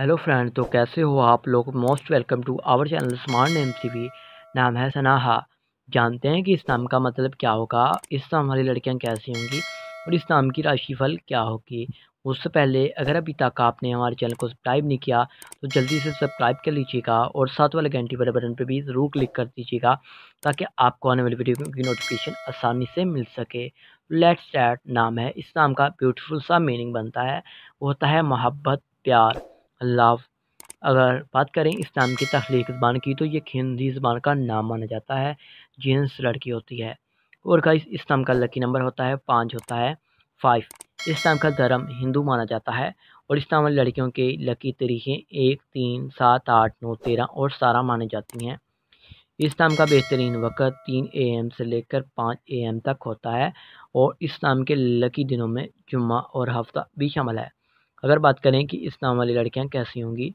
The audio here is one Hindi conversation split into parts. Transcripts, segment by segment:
हेलो फ्रेंड तो कैसे हो आप लोग most welcome to our channel smart नेम टी नाम है सनाहा जानते हैं कि इस नाम का मतलब क्या होगा इस नाम वाली लड़कियां कैसी होंगी और इस नाम की राशिफल क्या होगी उससे पहले अगर अभी तक आपने हमारे चैनल को सब्सक्राइब नहीं किया तो जल्दी से सब्सक्राइब कर लीजिएगा और साथ वाले घंटी वाले बटन पर भी ज़रूर क्लिक कर दीजिएगा ताकि आपको आने वाली वीडियो की नोटिफिकेशन आसानी से मिल सके लेट्स डैट नाम है इस नाम का ब्यूटीफुल सा मीनिंग बनता है वो होता है मोहब्बत प्यार अल्लाह अगर बात करें इस्लाम की तख्लीक ज़बान की तो ये हिंदी ज़बान का नाम माना जाता है जिन्स लड़की होती है और का इस्लाम का लकी नंबर होता है पाँच होता है फाइव इस्लाम का धर्म हिंदू माना जाता है और इस्लाम में लड़कियों के लकी तरीक़े एक तीन सात आठ नौ तेरह और सारा मानी जाती हैं इस्लाम का बेहतरीन वक़्त तीन ए एम से लेकर पाँच ए एम तक होता है और इस्लाम के लकी दिनों में जुम्मा और हफ्ता भी शामिल है अगर बात करें कि इस्लाम वाली लड़कियां कैसी होंगी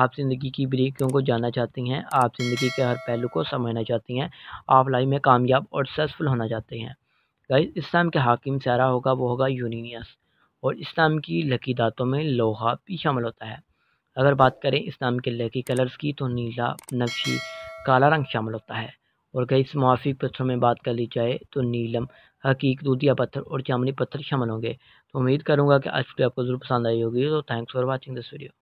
आप ज़िंदगी की बारीकियों को जानना चाहती हैं आप ज़िंदगी के हर पहलू को समझना चाहती हैं आप लाइफ में कामयाब और सक्सेसफुल होना चाहते हैं गाइस इस्लाम के हाकिम सारा होगा वो होगा यूनिनियस और इस्लाम की लकी दातों में लोहा भी शामिल होता है अगर बात करें इस्लाम के लकी कलर्स की तो नीला नक्शी काला रंग शामिल होता है और कई मुआफ़ी पत्थरों में बात कर ली जाए तो नीलम हकीक दूधिया पत्थर और चामनी पत्थर शामिल होंगे तो उम्मीद करूँगा कि आज वीडियो आपको ज़रूर पसंद आई होगी तो thanks for watching this video